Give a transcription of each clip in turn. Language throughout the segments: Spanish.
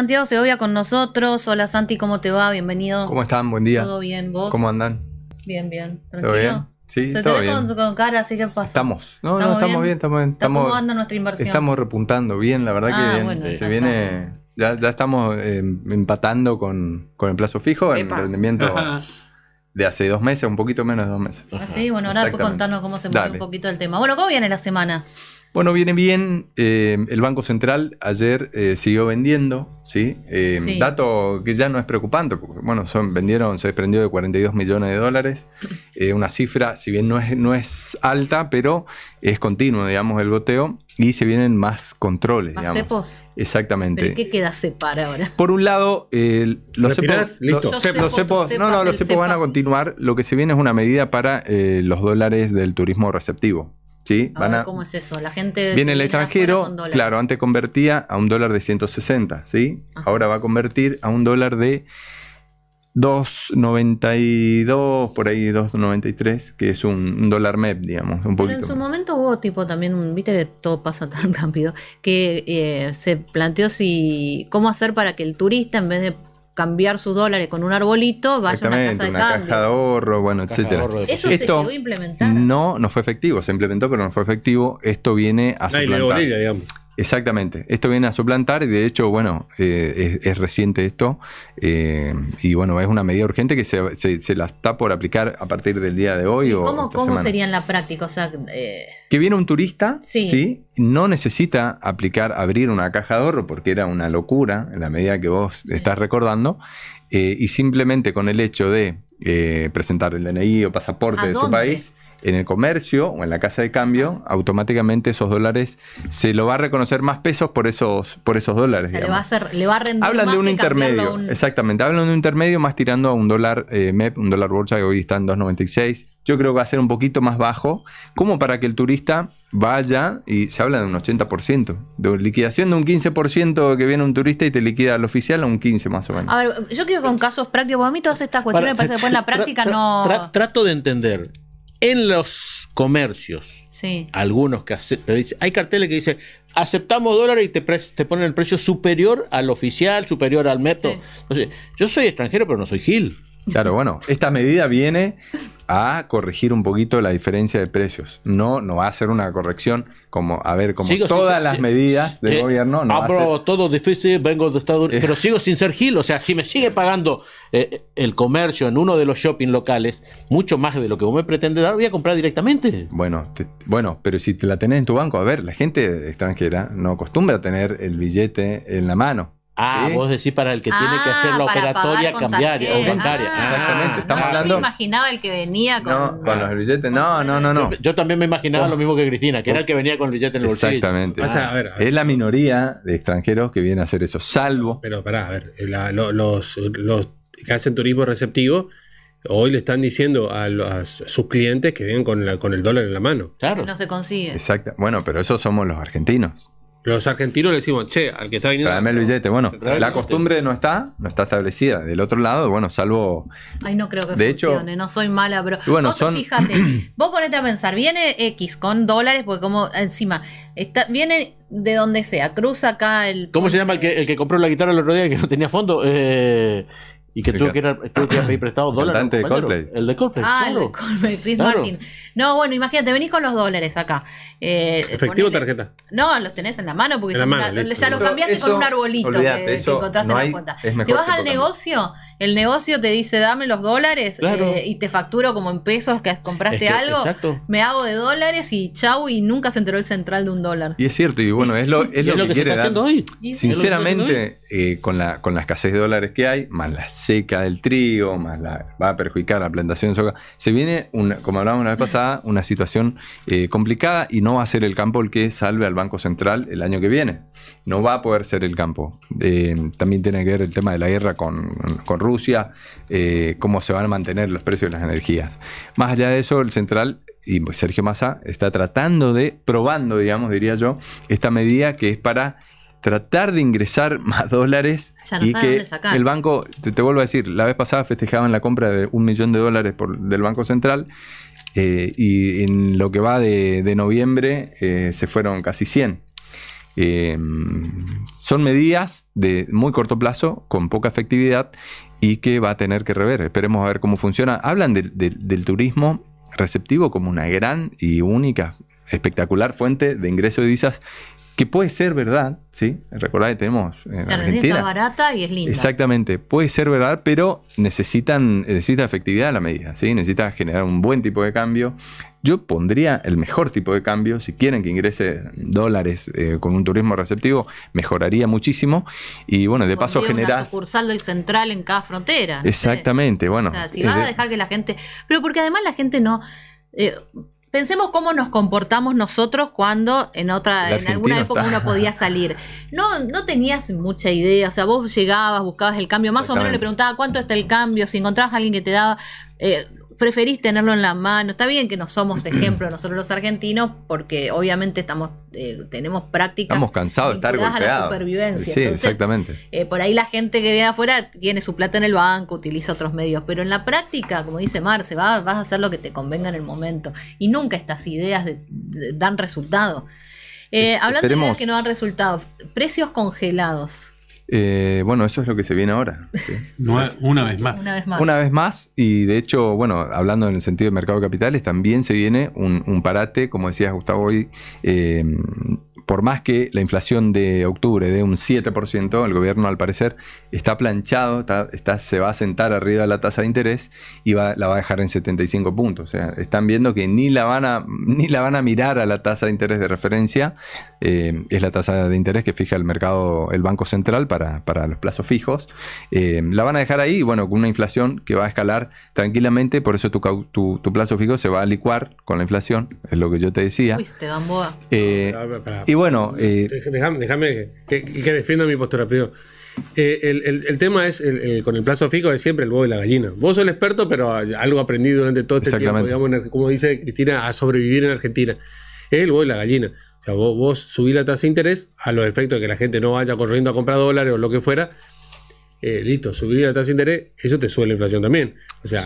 Santiago Segovia con nosotros. Hola Santi, ¿cómo te va? Bienvenido. ¿Cómo están? Buen día. ¿Todo bien? ¿Vos? ¿Cómo andan? Bien, bien. ¿Tranquilo? ¿Todo bien? Sí, Se todo te bien. Con, cara, así que pasa. Estamos. No, no, estamos bien, estamos bien. Estamos, ¿Cómo anda nuestra inversión? Estamos repuntando bien, la verdad que ah, bien. Se viene... Ya, ya estamos em, empatando con, con, el plazo fijo, en el rendimiento... de hace dos meses, un poquito menos de dos meses. Así, ah, ¿sí? bueno, ahora contanos cómo se mueve un poquito el tema. Bueno, ¿cómo viene la semana? Bueno, viene bien. Eh, el Banco Central ayer eh, siguió vendiendo, eh, ¿sí? Dato que ya no es preocupante, bueno, son, vendieron, se desprendió de 42 millones de dólares. una cifra, si bien no es, no es alta, pero es continuo, digamos, el goteo. Y se vienen más controles, más digamos. Cepos. Exactamente. ¿Pero ¿Qué queda separado? ahora? Por un lado, no, no, los cepos van a continuar. Lo que se viene es una medida para los dólares del turismo receptivo. Van ¿Cómo es eso? La gente. Viene el extranjero, claro, antes convertía a un dólar de 160, ¿sí? Ahora va a convertir a un dólar de 2.92, por ahí 2.93, que es un, dólar MEP, digamos, Pero en su momento hubo tipo también, viste que todo pasa tan rápido, que eh, se planteó si cómo hacer para que el turista en vez de cambiar sus dólares con un arbolito, vaya a una casa de una caja de ahorro, bueno, Eso se Esto implementar. No, no fue efectivo, se implementó, pero no fue efectivo. Esto viene a su suplantar. digamos. Exactamente, esto viene a suplantar y de hecho, bueno, eh, es, reciente esto eh, y bueno, es una medida urgente que se, se, la está por aplicar a partir del día de hoy. o ¿Cómo, sería en la práctica? O sea, eh, Que viene un turista, sí. no necesita aplicar, abrir una caja de ahorro porque era una locura en la medida que vos estás recordando y simplemente con el hecho de presentar el DNI o pasaporte de su país en el comercio o en la casa de cambio, automáticamente esos dólares se lo va a reconocer más pesos por esos, por esos dólares. le, va a hacer, le, va a rendir Hablan de un intermedio. Exactamente, hablan de un intermedio más tirando a un dólar eh, MEP, un dólar bolsa que hoy está en 2.96. Yo creo que va a ser un poquito más bajo, como para que el turista vaya y se habla de un 80%, de liquidación de un 15% que viene un turista y te liquida al oficial a un 15% más o menos. A ver, yo creo con casos prácticos, a mí todas estas cuestiones me parece que después en la práctica no... trato de entender, en los comercios, sí. algunos que hay carteles que dicen, aceptamos dólares y te, te ponen el precio superior al oficial, superior al método Entonces, yo soy extranjero, pero no soy Gil. Claro, bueno, esta medida viene a corregir un poquito la diferencia de precios. No, no va a ser una corrección como, a ver, como todas las medidas del eh, gobierno. No abro todo difícil, vengo de Estados Unidos, eh. pero sigo sin ser gil. O sea, si me sigue pagando eh, el comercio en uno de los shopping locales, mucho más de lo que vos me pretendes dar, voy a comprar directamente. Bueno, bueno, pero si te la tenés en tu banco, a ver, la gente extranjera no acostumbra a tener el billete en la mano. Ah, vos decís para el que tiene que hacer la ah, operatoria cambiaria o bancaria. Ah, Exactamente, estamos hablando. Yo me imaginaba el que venía con, con los billetes. No, no, no, no. Yo, también me imaginaba lo mismo que Cristina, que era el que venía con el billete en el bolsillo. Exactamente. Ah. Es la minoría de extranjeros que viene a hacer eso, salvo. Pero pará, a ver, los, que hacen turismo receptivo hoy le están diciendo a, sus clientes que vienen con, con el dólar en la mano. Claro. No se consigue. Exacto. Bueno, pero esos somos los argentinos. Los argentinos le decimos, che, al que está viniendo. Tráeme el billete. Bueno, la costumbre no está, no está establecida. Del otro lado, bueno, salvo. Ay, no creo que de funcione, hecho, no soy mala, pero. Bueno, fíjate, vos ponete a pensar, viene X con dólares, porque como encima, está, viene de donde sea, cruza acá el. ¿Cómo se llama el que, el que compró la guitarra el otro día que no tenía fondo? Eh, y que tuve que, que pedir prestado dólares. El de Coldplay. Ah, el de Ah, el Coldplay, Chris Martin. No, bueno, imagínate, venís con los dólares acá. Eh, ¿Efectivo o tarjeta? No, los tenés en la mano porque ya los cambiaste con un arbolito encontraste en la cuenta. te vas al negocio, el negocio te dice dame los dólares eh, y te facturo como en pesos que compraste algo. Me hago de dólares y chau, y nunca se enteró el central de un dólar. Y es cierto, y bueno, es lo, es lo, que, quiere dar. Hoy. Sinceramente, eh, con, la, con la escasez de dólares que hay, malas seca del trigo, más va a perjudicar la plantación de soja. Se viene, como hablábamos la vez pasada, una situación eh, complicada y no va a ser el campo el que salve al Banco Central el año que viene. No va a poder ser el campo. Eh, también tiene que ver el tema de la guerra con, Rusia, eh, cómo se van a mantener los precios de las energías. Más allá de eso, el Central y Sergio Massa está tratando de, probando, digamos, diría yo, esta medida que es para tratar de ingresar más dólares y que el banco, te, vuelvo a decir, la vez pasada festejaban la compra de un millón de dólares por, del Banco Central eh, y en lo que va de, noviembre eh, se fueron casi 100. Em, son medidas de muy corto plazo, con poca efectividad y que va a tener que rever. Esperemos a ver cómo funciona. Hablan del turismo receptivo como una gran y única espectacular fuente de ingreso de visas que puede ser verdad, ¿sí? Recordad que tenemos Argentina. Es barata y es linda. Exactamente, puede ser verdad, pero necesitan, necesita efectividad la medida, ¿sí? Necesita generar un buen tipo de cambio. Yo pondría el mejor tipo de cambio, si quieren que ingrese dólares eh, con un turismo receptivo, mejoraría muchísimo. Y bueno, de paso generar. sucursal del central en cada frontera. Exactamente, bueno. O sea, si vas a dejar que la gente. Pero porque además la gente no. Eh, Pensemos cómo nos comportamos nosotros cuando en otra, en alguna época uno podía salir. No, no tenías mucha idea, o sea, vos llegabas, buscabas el cambio, más o menos le preguntabas cuánto está el cambio, si encontrabas a alguien que te daba, eh, preferís tenerlo en la mano. Está bien que no somos ejemplo nosotros los argentinos, porque obviamente estamos, eh, tenemos prácticas. Estamos cansados de estar golpeados. a la supervivencia. Sí, exactamente. Eh, por ahí la gente que viene afuera tiene su plata en el banco, utiliza otros medios, pero en la práctica, como dice Marce, va, vas a hacer lo que te convenga en el momento. Y nunca estas ideas dan resultado. Eh, hablando de ideas que no dan resultado, precios congelados. Eh, bueno, eso es lo que se viene ahora. una vez más. Una vez más. Y de hecho, bueno, hablando en el sentido de mercado de capitales, también se viene un, parate, como decías Gustavo hoy, eh, por más que la inflación de octubre de un 7%, el gobierno al parecer está planchado, se va a sentar arriba de la tasa de interés y la va a dejar en 75 puntos. O sea, están viendo que ni la van a, ni la van a mirar a la tasa de interés de referencia, eh, es la tasa de interés que fija el mercado, el Banco Central para, para los plazos fijos. Eh, la van a dejar ahí, bueno, con una inflación que va a escalar tranquilamente, por eso tu, plazo fijo se va a licuar con la inflación, es lo que yo te decía. Eh, y eh, bueno. déjame eh, que, defienda mi postura primero. Eh, el, tema es, con el plazo fijo es siempre el huevo y la gallina. Vos sos el experto, pero algo aprendí durante todo este tiempo, digamos, como dice Cristina, a sobrevivir en Argentina. Es el huevo y la gallina. O sea, vos, subís la tasa de interés a los efectos de que la gente no vaya corriendo a comprar dólares o lo que fuera, eh, listo, subir la tasa de interés, eso te sube la inflación también. O sea,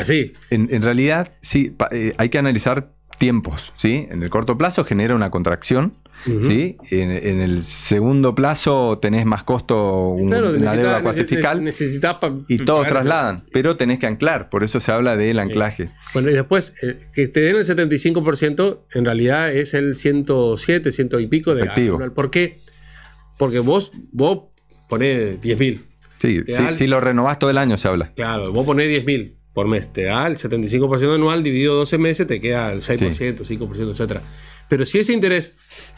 así. En, realidad, sí, hay que analizar tiempos, ¿sí? En el corto plazo genera una contracción, ¿sí? En, el segundo plazo tenés más costo, un, una deuda cuasi y todos trasladan, pero tenés que anclar, por eso se habla del anclaje. Bueno, y después, eh, que te den el 75%, en realidad es el 107, 100 y pico de Efectivo. ¿Por qué? Porque vos, vos ponés 10.000 Sí, sí, si lo renovás todo el año se habla. Claro, vos ponés 10.000 por mes. Te da el 75% anual dividido 12 meses, te queda el 6%, 5%, etc. Pero si ese interés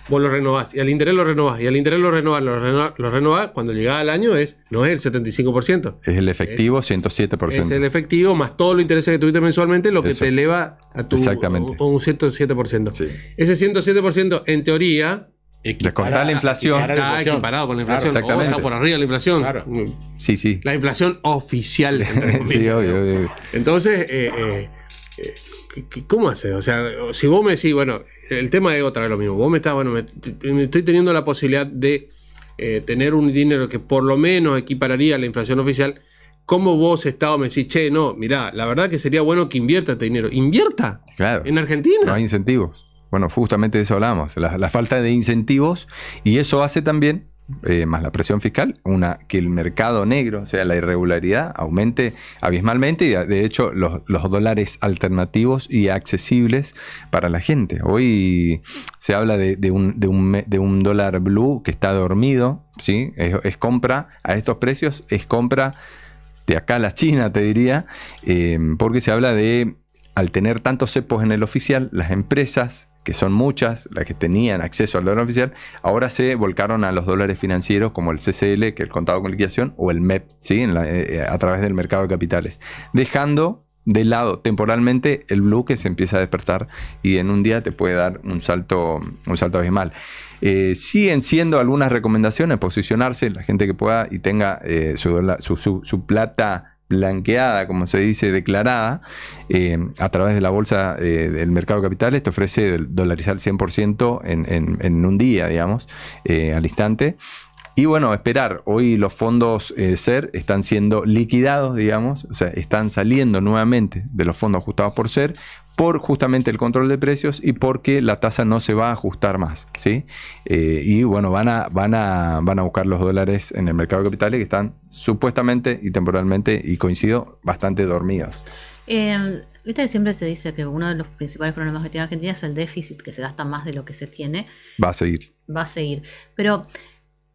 vos lo renovás y al interés lo renovás y al interés lo renovás, lo renovás, cuando llega al año es, no es el 75%. Es el efectivo 107%. Es el efectivo más todo los interés que tuviste mensualmente, lo que te eleva a tu Exactamente. O un 107%. Ese 107% en teoría de la inflación. Está equiparado con la inflación. está por arriba de la inflación. Sí, sí. La inflación oficial. sí, obvio, Entonces, eh, eh, eh, ¿cómo haces? O sea, si vos me decís, bueno, el tema es otra vez lo mismo. Vos me estás, bueno, me, estoy teniendo la posibilidad de tener un dinero que por lo menos equipararía la inflación oficial. ¿Cómo vos, Estado, me decís, che, no, mirá, la verdad que sería bueno que invierta este dinero? ¿Invierta? Claro. En Argentina. No hay incentivos. Bueno, justamente de eso hablamos, la, falta de incentivos y eso hace también eh, más la presión fiscal, una que el mercado negro, o sea, la irregularidad, aumente abismalmente y de hecho los, dólares alternativos y accesibles para la gente. Hoy se habla de, un, dólar blue que está dormido, ¿sí? Es, compra a estos precios, es compra de acá a la China, te diría, eh, porque se habla de, al tener tantos cepos en el oficial, las empresas que son muchas las que tenían acceso al dólar oficial, ahora se volcaron a los dólares financieros como el CCL, que es el contado con liquidación, o el MEP, ¿sí? Eh, eh, a través del mercado de capitales, dejando de lado temporalmente el blue que se empieza a despertar y en un día te puede dar un salto, un salto abismal. Eh, siguen siendo algunas recomendaciones, posicionarse, la gente que pueda y tenga su, su plata blanqueada, como se dice, declarada, eh, a través de la bolsa eh, del mercado capital. capitales, te ofrece dolarizar 100% en, un día, digamos, eh, al instante. Y bueno, esperar. Hoy los fondos SER están siendo liquidados, digamos, o sea, están saliendo nuevamente de los fondos ajustados por SER por justamente el control de precios y porque la tasa no se va a ajustar más. ¿sí? Eh, y bueno, van a, van, van a buscar los dólares en el mercado de capitales que están supuestamente y temporalmente, y coincido, bastante dormidos. Eh, Viste que siempre se dice que uno de los principales problemas que tiene Argentina es el déficit, que se gasta más de lo que se tiene. Va a seguir. Va a seguir. Pero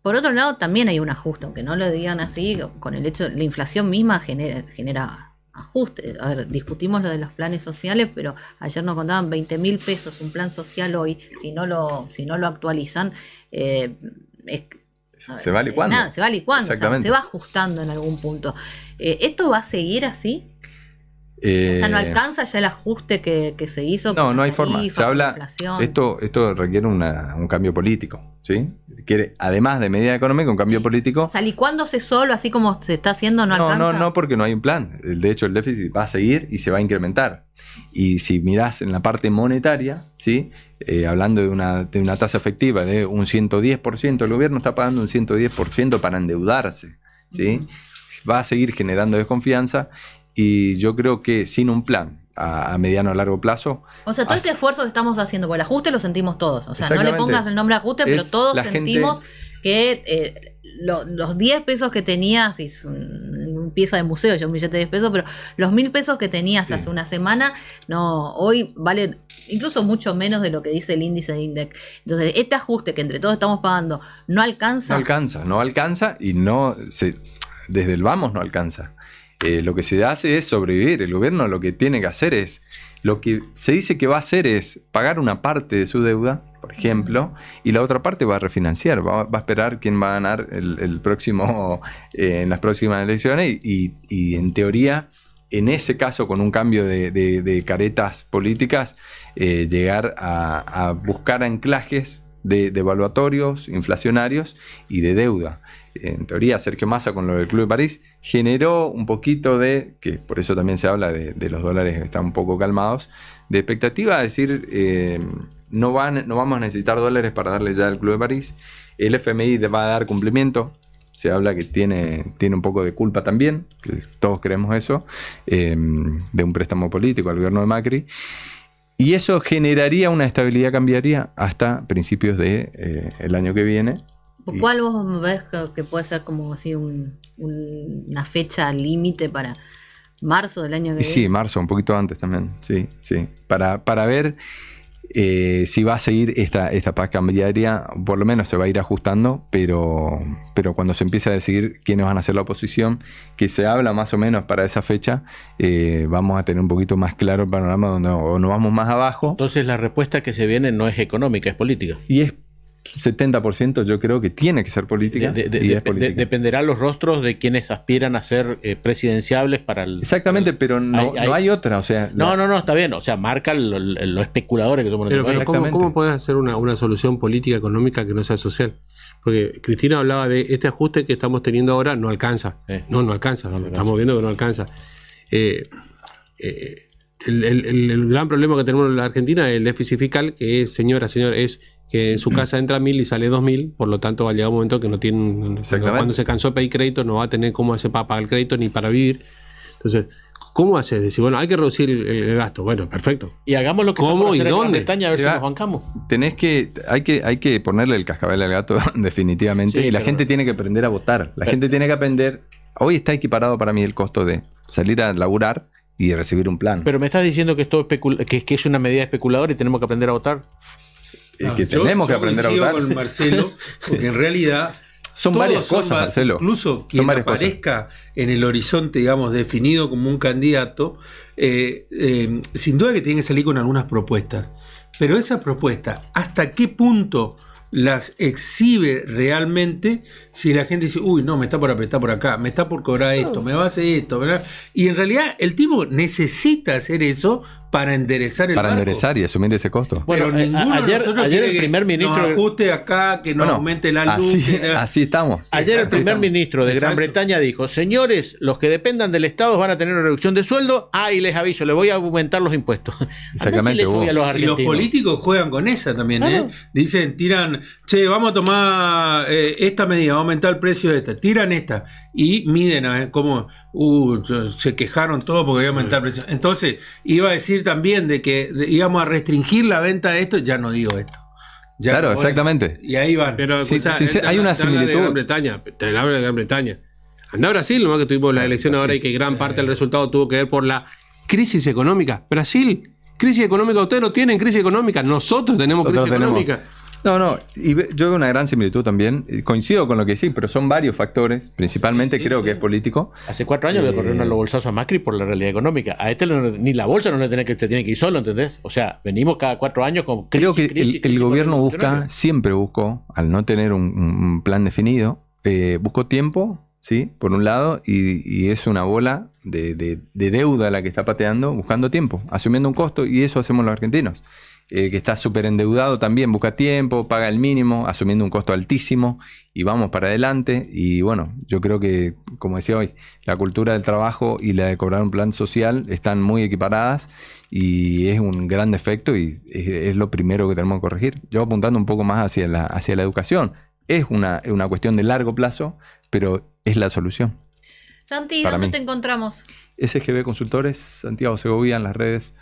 por otro lado, también hay un ajuste, aunque no lo digan así, con el hecho, la inflación misma genera, genera ajustes. A ver, discutimos lo de los planes sociales, pero ayer nos contaban 20 mil pesos un plan social hoy, si no lo, si no lo actualizan, eh, se va licuando. se va licuando, se va ajustando en algún punto. Eh, ¿Esto va a seguir así? o sea, no eh, alcanza ya el ajuste que, se hizo. No, no hay forma. Esto, esto requiere un cambio político, ¿sí? además de medida económica, un cambio político. ¿Y cuando se solo, así como se está haciendo, no, no alcanza. No, no, porque no hay un plan. De hecho, el déficit va a seguir y se va a incrementar. Y si mirás en la parte monetaria, ¿sí? Eh, hablando de una, tasa efectiva de un 110%, el gobierno está pagando un 110% para endeudarse. ¿sí? Va a seguir generando desconfianza y yo creo que sin un plan a, mediano o largo plazo. O sea, todo este ese esfuerzo que estamos haciendo con el ajuste lo sentimos todos. O sea, no le pongas el nombre ajuste, pero todos sentimos que eh, los 10 pesos que tenías, y es un, pieza de museo, ya un billete de 10 pesos, pero los mil pesos que tenías hace una semana, no, hoy valen incluso mucho menos de lo que dice el índice de INDEC Entonces, este ajuste que entre todos estamos pagando no alcanza. No alcanza, no alcanza y no desde el vamos no alcanza. Eh, lo que se hace es sobrevivir. El gobierno lo que tiene que hacer es, lo que se dice que va a hacer es pagar una parte de su deuda, por ejemplo, y la otra parte va a refinanciar, va, a esperar quién va a ganar el, próximo, eh, en las próximas elecciones y, en teoría, en ese caso, con un cambio de, caretas políticas, eh, llegar a, buscar anclajes de, de, inflacionarios y de deuda en teoría Sergio Massa con lo del Club de París, generó un poquito de, que por eso también se habla de, los dólares están un poco calmados, de expectativa, es decir, eh, no, van, no vamos a necesitar dólares para darle ya al Club de París, el FMI va a dar cumplimiento, se habla que tiene, tiene un poco de culpa también, todos creemos eso, eh, de un préstamo político al gobierno de Macri. Y eso generaría una estabilidad cambiaría hasta principios del de, eh, año que viene, ¿Cuál vos ves que puede ser como así una fecha límite para marzo del año que sí, marzo, un poquito antes también, sí, sí. Para, para ver eh, si va a seguir esta, esta paz cambiaria, por lo menos se va a ir ajustando, pero, pero cuando se empiece a decidir quiénes van a ser la oposición, que se habla más o menos para esa fecha, eh, vamos a tener un poquito más claro el panorama donde o nos vamos más abajo. Entonces la respuesta que se viene no es económica, es política. Y es 70% yo creo que tiene que ser política. y es política. dependerá los rostros de quienes aspiran a ser eh, presidenciables para el... Exactamente, pero no hay, otra. O sea, no, no, no, está bien. O sea, marca los especuladores que somos. Este pero, pero ¿cómo, ¿cómo, puedes hacer una, solución política económica que no sea social? Porque Cristina hablaba de este ajuste que estamos teniendo ahora no alcanza. no, no alcanza. estamos viendo que no alcanza. Eh, eh, el, gran problema que tenemos en la Argentina es el déficit fiscal, que es, señora, señor, es que su casa entra mil y sale dos mil, por lo tanto va a llegar un momento que no tiene... cuando se cansó de pedir crédito, no va a tener cómo hacer para pagar el crédito ni para vivir. Entonces, ¿cómo haces? Decir, bueno, hay que reducir el, gasto. Bueno, perfecto. Y hagamos lo que ¿Cómo y dónde? a ver si nos bancamos. Tenés que hay, que, hay que ponerle el cascabel al gato, definitivamente. y la gente tiene que aprender a votar. La gente tiene que aprender. Hoy está equiparado para mí el costo de salir a laburar y recibir un plan. Pero me estás diciendo que, esto que es una medida especuladora y tenemos que aprender a votar. Ah, que tenemos que aprender a votar. con Marcelo, porque en realidad son varias cosas, Incluso quien aparezca en el horizonte, digamos, definido como un candidato, eh, eh, sin duda que tiene que salir con algunas propuestas. Pero esas propuestas, ¿hasta qué punto las exhibe realmente si la gente dice, uy, no, me está por apretar por acá, me está por cobrar esto, me va a hacer esto, Y en realidad el tipo necesita hacer eso para enderezar el Para enderezar y asumir ese costo. Bueno, Pero eh, ayer, el primer ministro. no ajuste acá, que no aumente la luz. Así, estamos. Ayer el primer ministro de Gran Bretaña dijo: Señores, los que dependan del Estado van a tener una reducción de sueldo. Ah, y les aviso, les voy a aumentar los impuestos. Exactamente. y los políticos juegan con esa también. ¿eh? Dicen, tiran, che, vamos a tomar eh, esta medida, vamos a aumentar el precio de esta. Tiran esta y miden a ver cómo uh, se quejaron todos porque a aumentar el precio. Entonces, iba a decir también de que íbamos a restringir la venta de esto, ya no digo esto. claro, exactamente. Y ahí van. Pero hay una similitud. Gran Bretaña, te habla de Gran Bretaña. Anda Brasil, nomás que tuvimos la elección ahora y que gran parte del eh. resultado tuvo que ver por la crisis económica. Brasil, crisis económica, ustedes no tienen crisis económica, nosotros tenemos crisis económica. No, no, y yo veo una gran similitud también. Coincido con lo que decís, pero son varios factores. Principalmente creo que es político. Hace cuatro años que corrieron eh, los bolsazos a Macri por la realidad económica. A este ni la bolsa no le tiene que, tiene que ir solo, ¿entendés? O sea, venimos cada cuatro años con crisis, Creo que el, gobierno busca, siempre buscó, al no tener un, plan definido, eh, buscó tiempo, ¿sí? Por un lado, y, es una bola de, deuda la que está pateando, buscando tiempo, asumiendo un costo, y eso hacemos los argentinos. Eh, que está súper endeudado también busca tiempo, paga el mínimo, asumiendo un costo altísimo y vamos para adelante. Y bueno, yo creo que, como decía hoy, la cultura del trabajo y la de cobrar un plan social están muy equiparadas y es un gran defecto y es, lo primero que tenemos que corregir. Yo apuntando un poco más hacia la, hacia la educación. Es una, cuestión de largo plazo, pero es la solución. Santi, ¿dónde te encontramos? SGB Consultores, Santiago Segovia en las redes.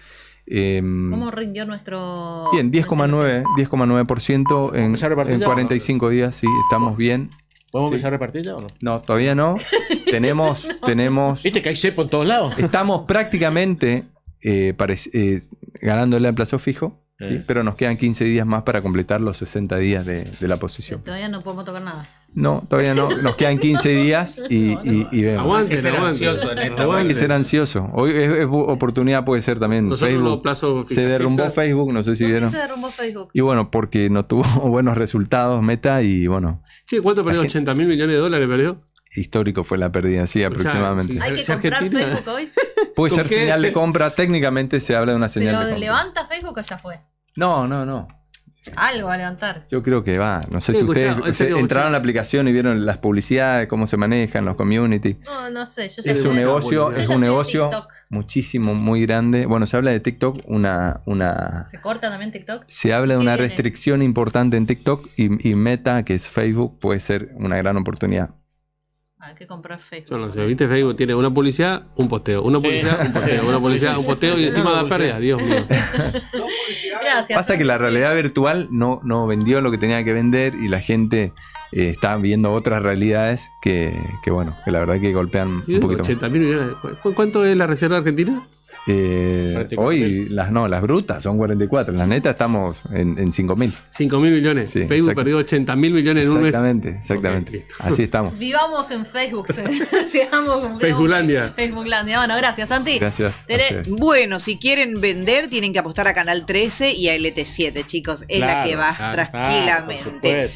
Em, ¿Cómo rindió nuestro...? Bien, 10,9% 10,9% en, en 45 días, sí, estamos bien. ¿Podemos empezar a o no? No, todavía no. tenemos, tenemos... Viste que hay cepo en todos lados. Estamos prácticamente eh, eh, ganándole el plazo fijo. Sí, eh. pero nos quedan 15 días más para completar los 60 días de la posición. Todavía no podemos tocar nada. No, todavía no. Nos quedan 15 días y, vemos. Aguante, que ser ansioso que ser ansioso. Hoy es, oportunidad, puede ser también. Plazo se derrumbó Facebook, no sé si vieron. se derrumbó Facebook? Y bueno, porque no tuvo buenos resultados, Meta, y bueno. Sí, ¿cuánto perdió? ¿80 mil millones de dólares perdió? Histórico fue la pérdida, sí, aproximadamente. Hay que comprar Facebook hoy. Puede ser señal de compra, técnicamente se habla de una señal de compra. ¿Levanta Facebook o ya fue? No, no, no. Algo a levantar. Yo creo que va. No sé si ustedes entraron a la aplicación y vieron las publicidades, cómo se manejan, los community. No, no sé. es un negocio, es un negocio muchísimo, muy grande. Bueno, se habla de TikTok, una, una. ¿Se corta también TikTok? Se habla de una restricción importante en TikTok y Meta, que es Facebook, puede ser una gran oportunidad. Hay que comprar Facebook. viste, Facebook tiene una publicidad, un posteo, una publicidad, un posteo, una publicidad, un posteo y encima da pérdida, Dios mío. Gracias. Pasa que la realidad virtual no, no vendió lo que tenía que vender y la gente estaba eh, está viendo otras realidades que, que, bueno, que la verdad que golpean un poquito. ¿Cuánto es la reserva argentina? Eh, hoy las no, las brutas son 44, la neta estamos en, en 5 mil. 5 mil millones. Facebook perdió 80 mil millones en un mes. Exactamente, exactamente. Así estamos. Vivamos en Facebook. con Facebooklandia. Facebooklandia. Bueno, gracias, Santi. Gracias. bueno, si quieren vender, tienen que apostar a Canal 13 y a LT7, chicos. Es la que va tranquilamente.